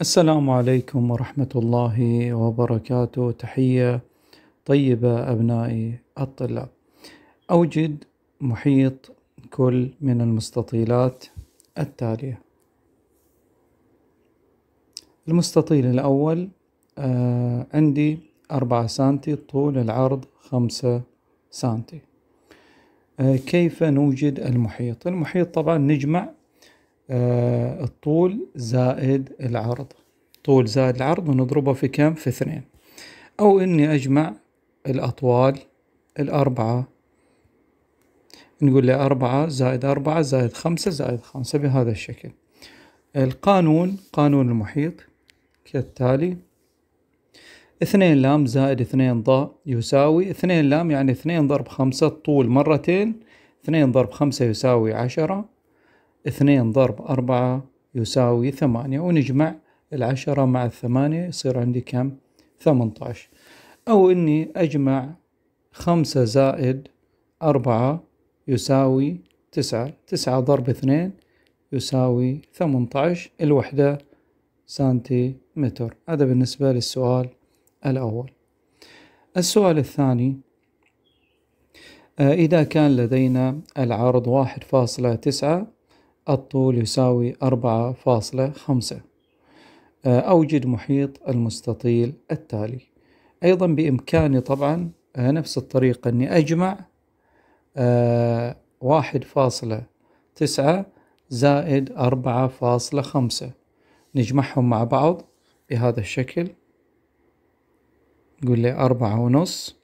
السلام عليكم ورحمة الله وبركاته تحية طيبة أبنائي الطلاب أوجد محيط كل من المستطيلات التالية المستطيل الأول آه عندي أربعة سنتي طول العرض خمسة سنتي آه كيف نوجد المحيط المحيط طبعا نجمع آه، الطول زائد العرض طول زائد العرض ونضربه في كم في اثنين أو إني أجمع الأطوال الأربعة نقول له أربعة زائد أربعة زائد خمسة زائد خمسة بهذا الشكل القانون قانون المحيط كالتالي اثنين لام زائد اثنين ضاء يساوي اثنين لام يعني اثنين ضرب خمسة طول مرتين اثنين ضرب خمسة يساوي عشرة اثنين ضرب أربعة يساوي ثمانية ونجمع العشرة مع الثمانية يصير عندي كم ثمنتاش أو إني أجمع خمسة زائد أربعة يساوي تسعة تسعة ضرب اثنين يساوي ثمنتاش الوحدة الوحدة سنتيمتر هذا بالنسبة للسؤال الأول السؤال الثاني آه، إذا كان لدينا العرض واحد فاصلة تسعة الطول يساوي أربعة فاصلة خمسة آه، أوجد محيط المستطيل التالي أيضا بإمكاني طبعا آه، نفس الطريقة أني أجمع آه، واحد فاصلة تسعة زائد أربعة فاصلة خمسة نجمعهم مع بعض بهذا الشكل نقول لي أربعة ونص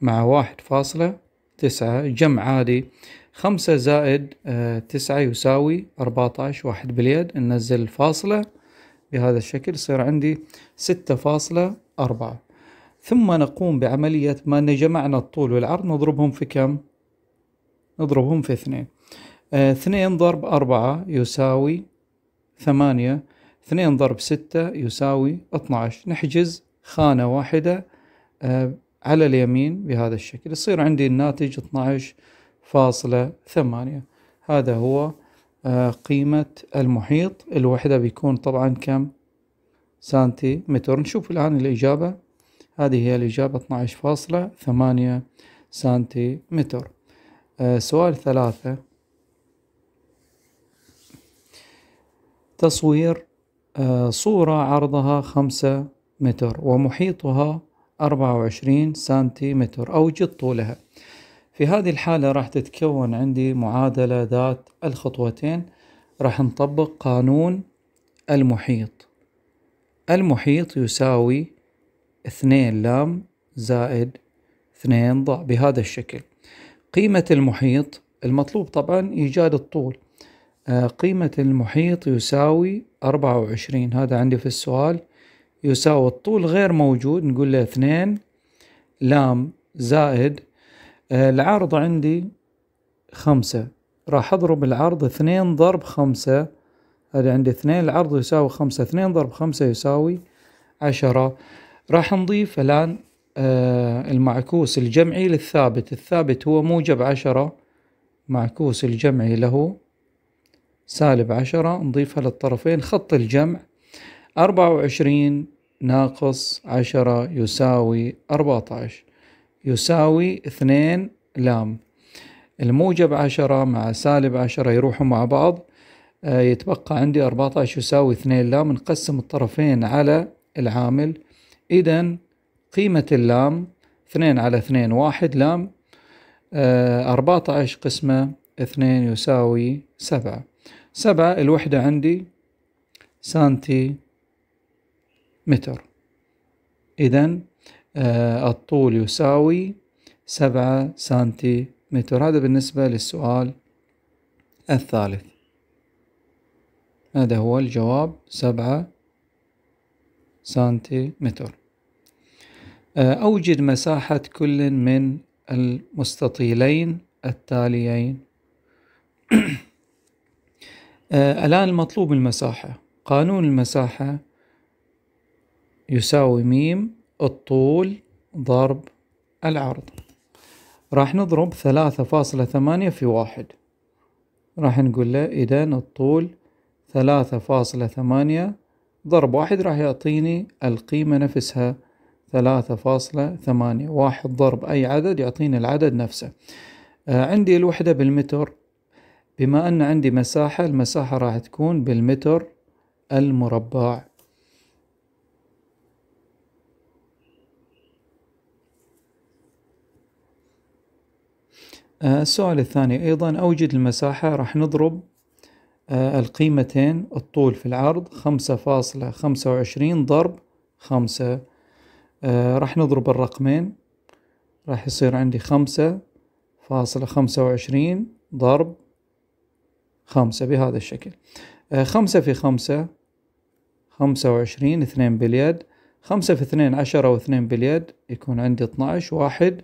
مع واحد فاصلة تسعة جمع عادي خمسة زائد آه، تسعة يساوي أربعتاش واحد باليد ننزل الفاصلة بهذا الشكل يصير عندي ستة فاصلة أربعة ثم نقوم بعملية ما أن جمعنا الطول والعرض نضربهم في كم؟ نضربهم في اثنين آه، اثنين ضرب أربعة يساوي ثمانية اثنين ضرب ستة يساوي اثناش نحجز خانة واحدة آه، على اليمين بهذا الشكل يصير عندي الناتج اثناش فاصلة ثمانية هذا هو آه، قيمة المحيط الوحدة بيكون طبعا كم سانتي متر نشوف الآن الإجابة هذه هي الإجابة 12.8 فاصلة ثمانية سانتي متر آه، سؤال ثلاثة تصوير آه، صورة عرضها خمسة متر ومحيطها أربعة وعشرين سنتيمتر متر أوجد طولها في هذه الحالة راح تتكون عندي معادلة ذات الخطوتين راح نطبق قانون المحيط المحيط يساوي اثنين لام زائد اثنين ضع بهذا الشكل قيمة المحيط المطلوب طبعا إيجاد الطول آه، قيمة المحيط يساوي أربعة وعشرين هذا عندي في السؤال يساوي الطول غير موجود نقول له اثنين لام زائد آه، العرض عندي خمسة راح أضرب العرض اثنين ضرب خمسة هذا عندي اثنين العرض يساوي خمسة اثنين ضرب خمسة يساوي عشرة راح نضيف الآن آه، المعكوس الجمعي للثابت الثابت هو موجب عشرة معكوس الجمعي له سالب عشرة نضيفها للطرفين خط الجمع أربعة وعشرين ناقص عشرة يساوي أربعة عشر يساوي اثنين لام الموجب عشرة مع سالب عشرة يروحوا مع بعض آه، يتبقى عندي أربعة عشر يساوي اثنين لام نقسم الطرفين على العامل إذا قيمة اللام اثنين على اثنين واحد لام آه، أربعة عشر قسمة اثنين يساوي سبعة سبعة الوحدة عندي سنتي متر إذا آه، الطول يساوي سبعة سنتيمتر هذا بالنسبة للسؤال الثالث هذا هو الجواب سبعة سنتيمتر آه، أوجد مساحة كل من المستطيلين التاليين آه، الآن المطلوب المساحة قانون المساحة يساوي ميم الطول ضرب العرض راح نضرب ثلاثة فاصلة ثمانية في واحد راح نقول له إذا الطول ثلاثة فاصلة ثمانية ضرب واحد راح يعطيني القيمة نفسها ثلاثة فاصلة ثمانية واحد ضرب أي عدد يعطيني العدد نفسه آه عندي الوحدة بالمتر بما أن عندي مساحة المساحة راح تكون بالمتر المربع آه، السؤال الثاني أيضا أوجد المساحة راح نضرب آه، القيمتين الطول في العرض خمسة فاصلة خمسة وعشرين ضرب خمسة آه، راح نضرب الرقمين راح يصير عندي خمسة فاصلة خمسة وعشرين ضرب خمسة بهذا الشكل خمسة في خمسة خمسة وعشرين اثنين باليد خمسة في اثنين عشرة واثنين باليد يكون عندي عشر واحد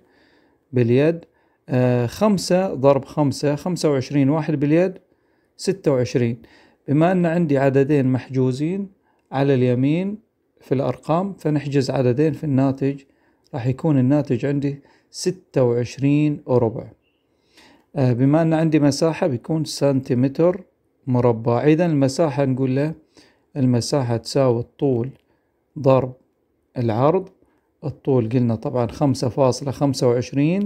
باليد آه، خمسة ضرب خمسة خمسة وعشرين واحد باليد ستة وعشرين بما أن عندي عددين محجوزين على اليمين في الأرقام فنحجز عددين في الناتج راح يكون الناتج عندي ستة وعشرين وربع آه، بما أن عندي مساحة بيكون سنتيمتر مربع إذا المساحة نقول له المساحة تساوي الطول ضرب العرض الطول قلنا طبعا خمسة فاصلة خمسة وعشرين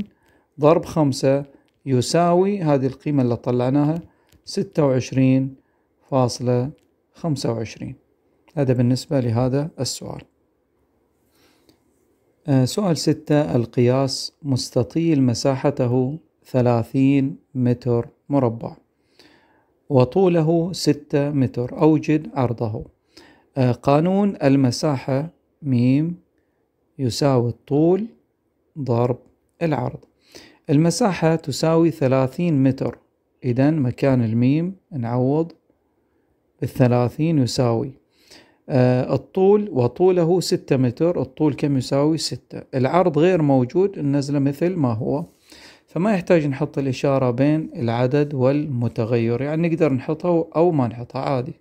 ضرب خمسة يساوي هذه القيمة اللي طلعناها ستة وعشرين فاصلة خمسة وعشرين هذا بالنسبة لهذا السؤال آه، سؤال ستة القياس مستطيل مساحته ثلاثين متر مربع وطوله ستة متر أوجد عرضه آه، قانون المساحة ميم يساوي الطول ضرب العرض المساحة تساوي ثلاثين متر إذا مكان الميم نعوض الثلاثين يساوي آه، الطول وطوله ستة متر الطول كم يساوي ستة العرض غير موجود النزلة مثل ما هو فما يحتاج نحط الإشارة بين العدد والمتغير يعني نقدر نحطها أو ما نحطها عادي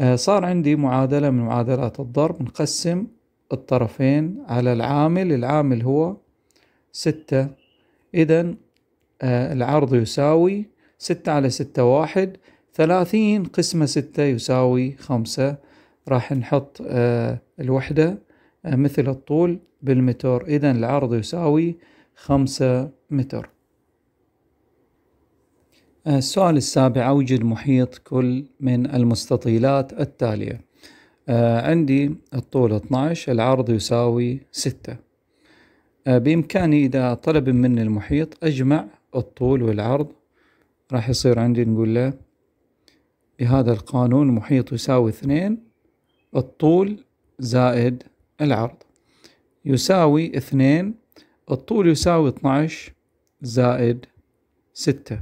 آه، صار عندي معادلة من معادلات الضرب نقسم الطرفين على العامل العامل هو ستة إذا آه، العرض يساوي ستة على ستة واحد ثلاثين قسمة ستة يساوي خمسة راح نحط آه، الوحدة آه، مثل الطول بالمتر إذا العرض يساوي خمسة متر السؤال السابع أوجد محيط كل من المستطيلات التالية عندي الطول 12 العرض يساوي 6 آه، بإمكاني إذا طلب مني المحيط أجمع الطول والعرض راح يصير عندي نقول له بهذا القانون محيط يساوي اثنين الطول زائد العرض يساوي اثنين الطول يساوي اثنعش زائد ستة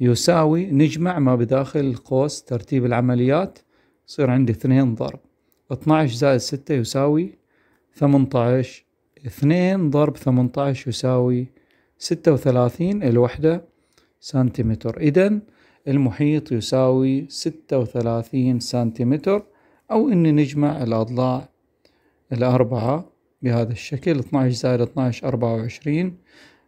يساوي نجمع ما بداخل القوس ترتيب العمليات يصير عندي اثنين ضرب اثنعش زائد ستة يساوي 18 اثنين ضرب ثمنتاش يساوي ستة وثلاثين الوحدة سنتيمتر إذا المحيط يساوي ستة وثلاثين سنتيمتر أو إن نجمع الأضلاع الأربعة بهذا الشكل اثناش زائد اثناش أربعة وعشرين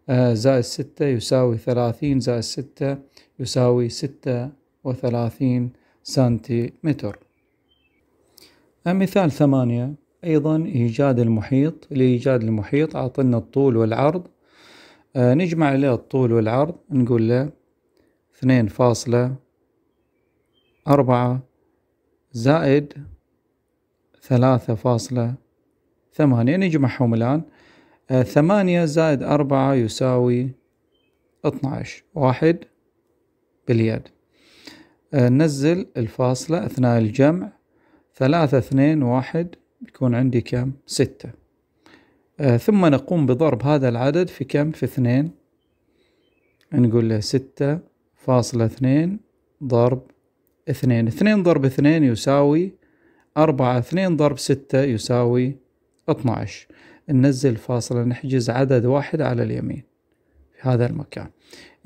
آه، زائد ستة يساوي ثلاثين زائد ستة يساوي ستة وثلاثين سنتيمتر آه، مثال ثمانية أيضا إيجاد المحيط لإيجاد المحيط أعطينا الطول والعرض آه نجمع له الطول والعرض نقول له اثنين فاصلة أربعة زائد ثلاثة فاصلة ثمانية نجمعهم الآن آه ثمانية زائد أربعة يساوي اثناش واحد باليد آه نزل الفاصلة أثناء الجمع ثلاثة اثنين واحد بيكون عندي كم ستة آه ثم نقوم بضرب هذا العدد في كم في اثنين نقول له ستة فاصلة اثنين ضرب اثنين اثنين ضرب اثنين يساوي أربعة اثنين ضرب ستة يساوي اثنى عشر ننزل فاصلة نحجز عدد واحد على اليمين في هذا المكان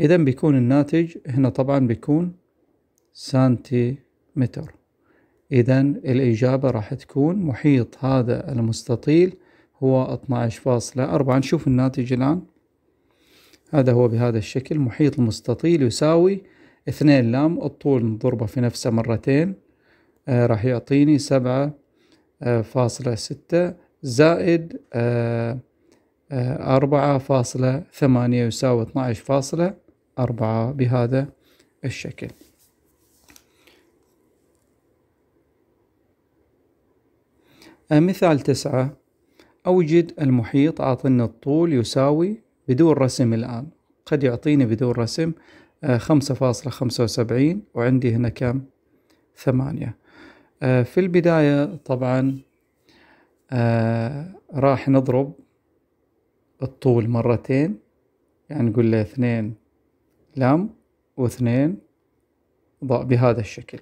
إذا بيكون الناتج هنا طبعا بيكون سنتيمتر إذا الإجابة راح تكون محيط هذا المستطيل هو 12.4 نشوف الناتج الآن هذا هو بهذا الشكل محيط المستطيل يساوي 2 لام الطول نضربه في نفسه مرتين آه راح يعطيني 7.6 آه، زائد آه آه 4.8 يساوي 12.4 بهذا الشكل مثال تسعة أوجد المحيط أعطني الطول يساوي بدون رسم الآن قد يعطيني بدون رسم آه، خمسة فاصلة خمسة وسبعين وعندي هنا كم ثمانية آه، في البداية طبعا آه، راح نضرب الطول مرتين يعني نقول له اثنين لم واثنين ضاء بهذا الشكل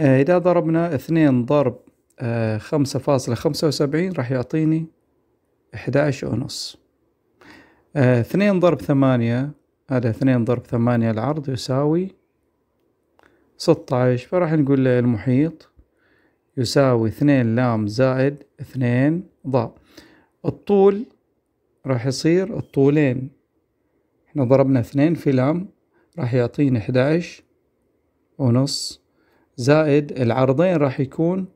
إذا ضربنا اثنين ضرب خمسة فاصلة خمسة وسبعين راح يعطيني إحداش ونص آه، اثنين ضرب ثمانية هذا اثنين ضرب ثمانية العرض يساوي ستة عشر فراح نقول له المحيط يساوي اثنين لام زائد اثنين ضاء الطول راح يصير الطولين احنا ضربنا اثنين في لام راح يعطيني احداش ونص زائد العرضين راح يكون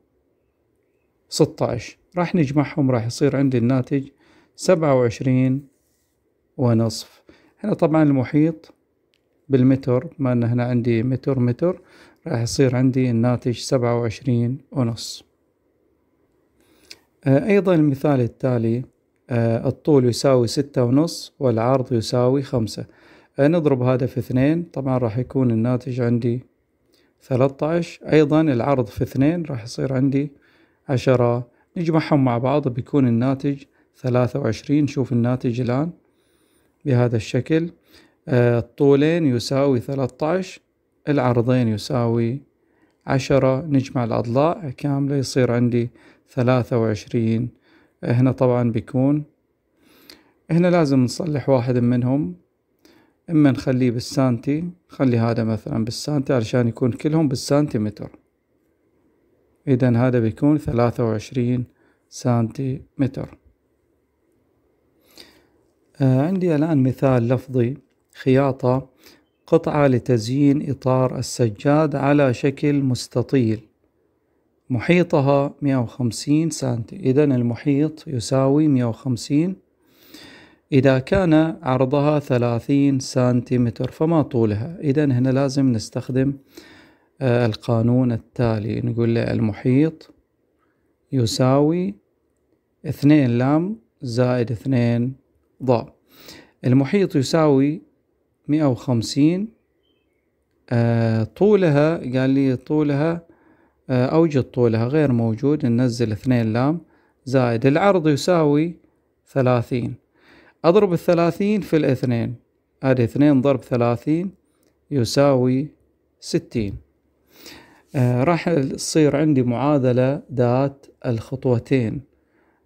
16 راح نجمعهم راح يصير عندي الناتج سبعة وعشرين ونصف هنا طبعا المحيط بالمتر ما أن هنا عندي متر متر راح يصير عندي الناتج سبعة وعشرين ونص آه، أيضا المثال التالي آه، الطول يساوي ستة ونص والعرض يساوي خمسة آه، نضرب هذا في اثنين طبعا راح يكون الناتج عندي ثلاثة عشر أيضا العرض في اثنين راح يصير عندي عشرة نجمعهم مع بعض بيكون الناتج ثلاثة وعشرين شوف الناتج الآن بهذا الشكل آه، الطولين يساوي ثلاثة عشر العرضين يساوي عشرة نجمع الأضلاع كاملة يصير عندي ثلاثة وعشرين هنا طبعا بيكون هنا لازم نصلح واحد منهم إما نخليه بالسانتي خلي هذا مثلا بالسانتي علشان يكون كلهم بالسانتيمتر إذا هذا بيكون ثلاثة وعشرين سنتيمتر آه، عندي الآن مثال لفظي خياطة قطعة لتزيين إطار السجاد على شكل مستطيل محيطها 150 سنتي إذا المحيط يساوي 150 إذا كان عرضها 30 سنتيمتر فما طولها إذا هنا لازم نستخدم آه، القانون التالي نقول له المحيط يساوي اثنين لام زائد اثنين ضاء المحيط يساوي مئة وخمسين آه، طولها قال لي طولها آه، أوجد طولها غير موجود ننزل اثنين لام زائد العرض يساوي ثلاثين أضرب الثلاثين في الاثنين هذه اثنين ضرب ثلاثين يساوي ستين آه، راح تصير عندي معادلة ذات الخطوتين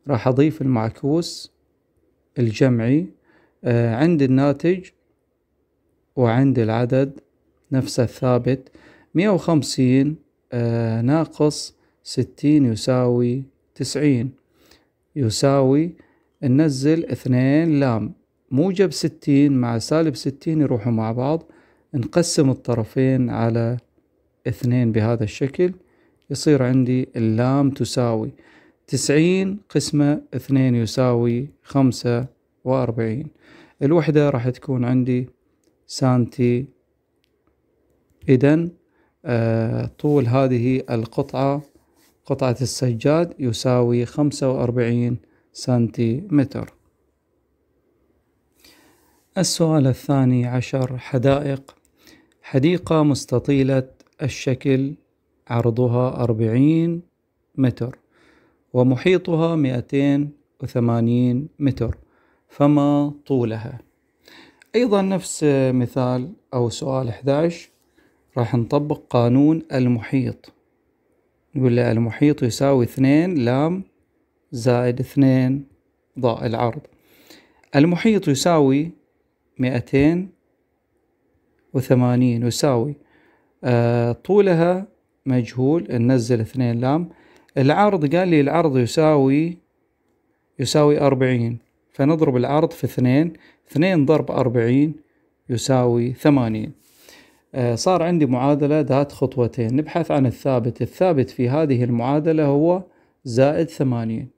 راح أضيف المعكوس الجمعي آه، عند الناتج وعند العدد نفسه الثابت مية وخمسين آه، ناقص ستين يساوي تسعين يساوي ننزل اثنين لام موجب ستين مع سالب ستين يروحوا مع بعض نقسم الطرفين على اثنين بهذا الشكل يصير عندي اللام تساوي تسعين قسمة اثنين يساوي خمسة وأربعين الوحدة راح تكون عندي سانتي إذا آه طول هذه القطعة قطعة السجاد يساوي خمسة وأربعين متر السؤال الثاني عشر حدائق حديقة مستطيلة الشكل عرضها أربعين متر ومحيطها مئتين وثمانين متر فما طولها أيضا نفس مثال أو سؤال 11 راح نطبق قانون المحيط نقول له المحيط يساوي اثنين لام زائد اثنين ضاء العرض المحيط يساوي مئتين وثمانين يساوي آه، طولها مجهول ننزل اثنين لام العرض قال لي العرض يساوي يساوي أربعين فنضرب العرض في اثنين اثنين ضرب أربعين يساوي ثمانين آه، صار عندي معادلة ذات خطوتين نبحث عن الثابت الثابت في هذه المعادلة هو زائد ثمانين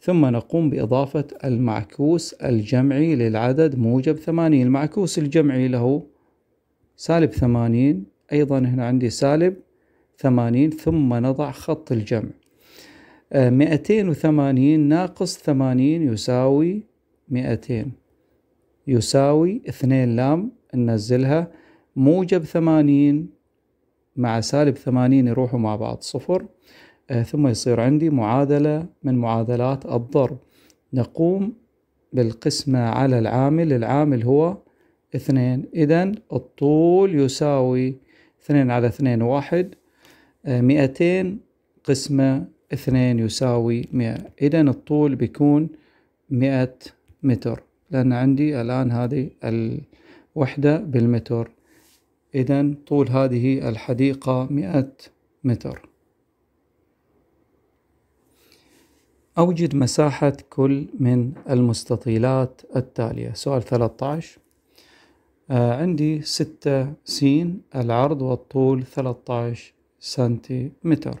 ثم نقوم بإضافة المعكوس الجمعي للعدد موجب ثمانين المعكوس الجمعي له سالب ثمانين أيضا هنا عندي سالب ثمانين ثم نضع خط الجمع آه، مئتين وثمانين ناقص ثمانين يساوي مئتين يساوي اثنين لام ننزلها موجب ثمانين مع سالب ثمانين يروحوا مع بعض صفر آه، ثم يصير عندي معادلة من معادلات الضرب نقوم بالقسمة على العامل العامل هو اثنين إذا الطول يساوي اثنين على اثنين واحد آه، مئتين قسمة اثنين يساوي مئة إذا الطول بيكون مئة متر لأن عندي الآن هذه الوحدة بالمتر إذا طول هذه الحديقة مئة متر أوجد مساحة كل من المستطيلات التالية سؤال 13 آه، عندي ستة سين العرض والطول 13 سنتيمتر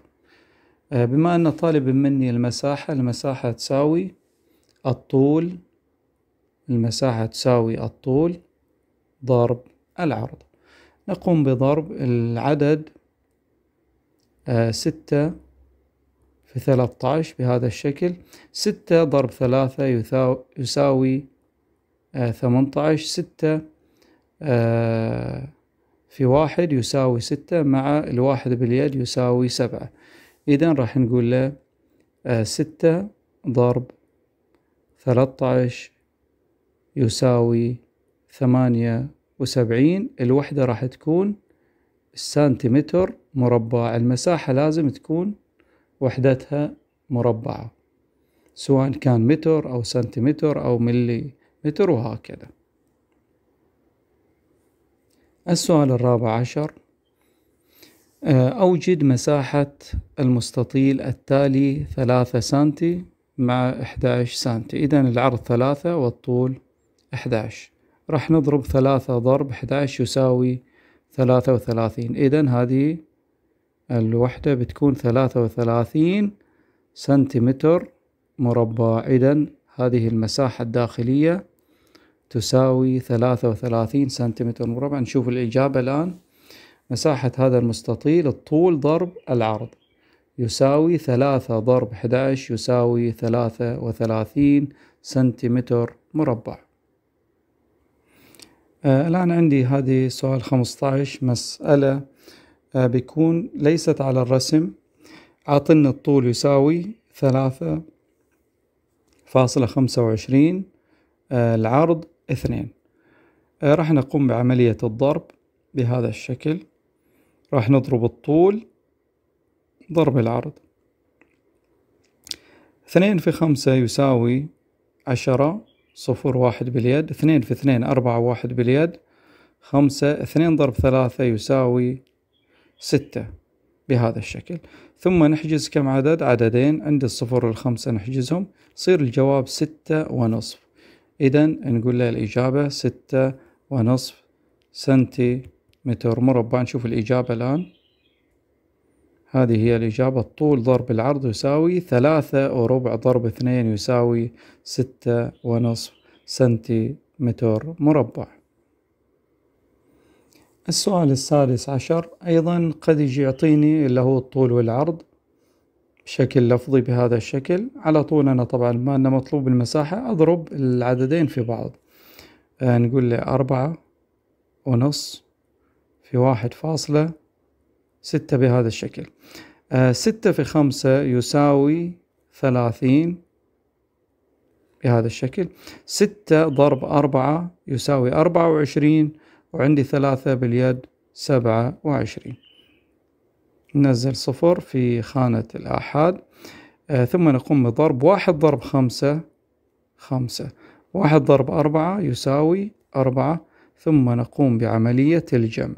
آه، بما أن طالب مني المساحة المساحة تساوي الطول المساحة تساوي الطول ضرب العرض نقوم بضرب العدد آه، ستة في ثلاثة عشر بهذا الشكل ستة ضرب ثلاثة يساوي ثمانية عشر ستة آه، في واحد يساوي ستة مع الواحد باليد يساوي سبعة إذا راح نقول له آه، ستة ضرب ثلاثة عشر يساوي ثمانية وسبعين الوحدة راح تكون السنتيمتر مربع المساحة لازم تكون وحدتها مربعة سواء كان متر أو سنتيمتر أو ملي متر وهكذا السؤال الرابع عشر آه، أوجد مساحة المستطيل التالي ثلاثة سنتي مع 11 سنتي إذا العرض ثلاثة والطول 11 راح نضرب ثلاثة ضرب 11 يساوي ثلاثة وثلاثين إذا هذه الوحدة بتكون ثلاثة وثلاثين سنتيمتر مربع إذا هذه المساحة الداخلية تساوي ثلاثة وثلاثين سنتيمتر مربع نشوف الإجابة الآن مساحة هذا المستطيل الطول ضرب العرض يساوي ثلاثة ضرب 11 يساوي ثلاثة وثلاثين سنتيمتر مربع آه، الآن عندي هذه سؤال 15 مسألة آه، بيكون ليست على الرسم عطلنا الطول يساوي ثلاثة فاصلة خمسة وعشرين آه، العرض اثنين آه، راح نقوم بعملية الضرب بهذا الشكل راح نضرب الطول ضرب العرض اثنين في خمسة يساوي عشرة صفر واحد باليد اثنين في اثنين أربعة واحد باليد خمسة اثنين ضرب ثلاثة يساوي ستة بهذا الشكل ثم نحجز كم عدد عددين عند الصفر والخمسة نحجزهم يصير الجواب ستة ونصف إذا نقول له الإجابة ستة ونصف سنتي متر مربع نشوف الإجابة الآن هذه هي الإجابة الطول ضرب العرض يساوي ثلاثة وربع ضرب اثنين يساوي ستة ونصف سنتي متر مربع السؤال السادس عشر أيضا قد يجي يعطيني اللي هو الطول والعرض بشكل لفظي بهذا الشكل على طول أنا طبعا ما أنه مطلوب المساحة أضرب العددين في بعض آه، نقول له أربعة ونص في واحد فاصلة ستة بهذا الشكل آه، ستة في خمسة يساوي ثلاثين بهذا الشكل ستة ضرب أربعة يساوي أربعة وعشرين وعندي ثلاثة باليد سبعة وعشرين ننزل صفر في خانة الآحاد آه ثم نقوم بضرب واحد ضرب خمسة خمسة واحد ضرب أربعة يساوي أربعة ثم نقوم بعملية الجمع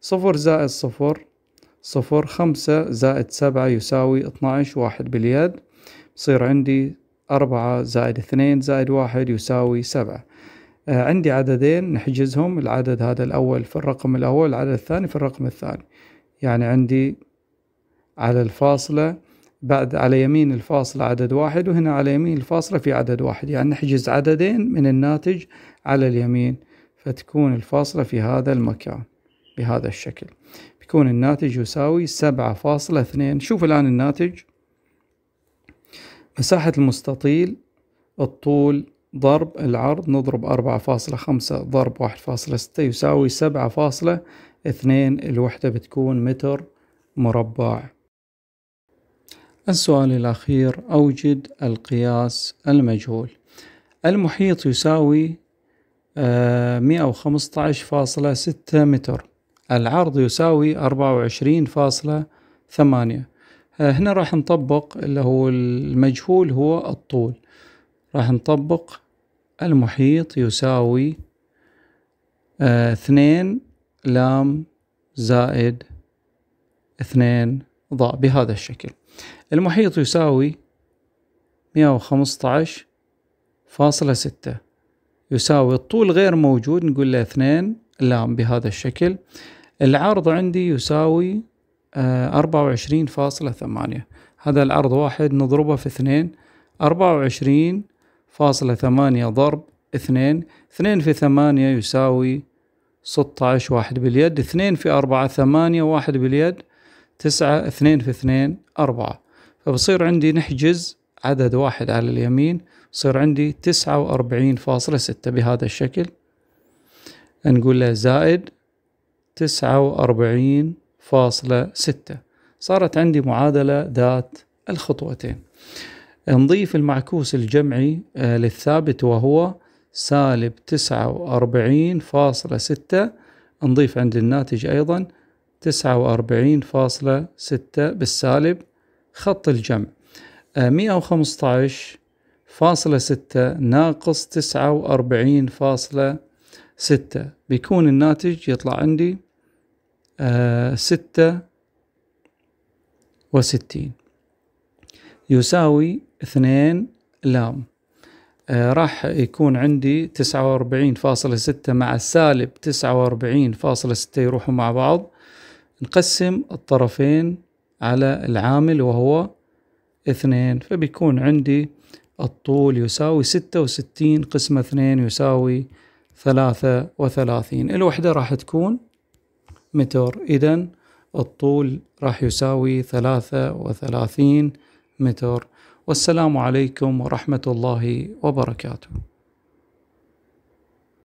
صفر زائد صفر صفر خمسة زائد سبعة يساوي اتناعش واحد باليد بصير عندي أربعة زائد اثنين زائد واحد يساوي سبعة آه عندي عددين نحجزهم العدد هذا الأول في الرقم الأول العدد الثاني في الرقم الثاني يعني عندي على الفاصلة بعد على يمين الفاصلة عدد واحد وهنا على يمين الفاصلة في عدد واحد يعني نحجز عددين من الناتج على اليمين فتكون الفاصلة في هذا المكان بهذا الشكل بيكون الناتج يساوي سبعة فاصلة اثنين شوف الآن الناتج مساحة المستطيل الطول ضرب العرض نضرب أربعة فاصلة خمسة ضرب واحد فاصلة ستة يساوي سبعة فاصلة اثنين الوحدة بتكون متر مربع السؤال الأخير أوجد القياس المجهول المحيط يساوي 115.6 آه، متر العرض يساوي 24.8 آه، هنا راح نطبق اللي هو المجهول هو الطول راح نطبق المحيط يساوي آه، اثنين لام زائد اثنين ضاء بهذا الشكل المحيط يساوي مئة وخمسطعش فاصلة ستة يساوي الطول غير موجود نقول له اثنين لام بهذا الشكل العرض عندي يساوي آه، أربعة وعشرين فاصلة ثمانية هذا العرض واحد نضربه في اثنين أربعة وعشرين فاصلة ثمانية ضرب اثنين اثنين في ثمانية يساوي ستة عشر واحد باليد اثنين في أربعة ثمانية واحد باليد تسعة اثنين في اثنين أربعة فبصير عندي نحجز عدد واحد على اليمين صير عندي تسعة وأربعين فاصلة ستة بهذا الشكل نقول له زائد تسعة وأربعين فاصلة ستة صارت عندي معادلة ذات الخطوتين نضيف المعكوس الجمعي آه، للثابت وهو سالب تسعة وأربعين فاصلة ستة نضيف عند الناتج أيضا تسعة وأربعين فاصلة ستة بالسالب خط الجمع آه، مئة وخمسطعش فاصلة ستة ناقص تسعة وأربعين فاصلة ستة بيكون الناتج يطلع عندي آه، ستة وستين يساوي اثنين لام آه، راح يكون عندي تسعة وأربعين فاصلة ستة مع سالب تسعة وأربعين فاصلة ستة يروحوا مع بعض نقسم الطرفين على العامل وهو اثنين فبيكون عندي الطول يساوي ستة وستين قسمة اثنين يساوي ثلاثة وثلاثين الوحدة راح تكون متر إذا الطول راح يساوي ثلاثة وثلاثين متر والسلام عليكم ورحمة الله وبركاته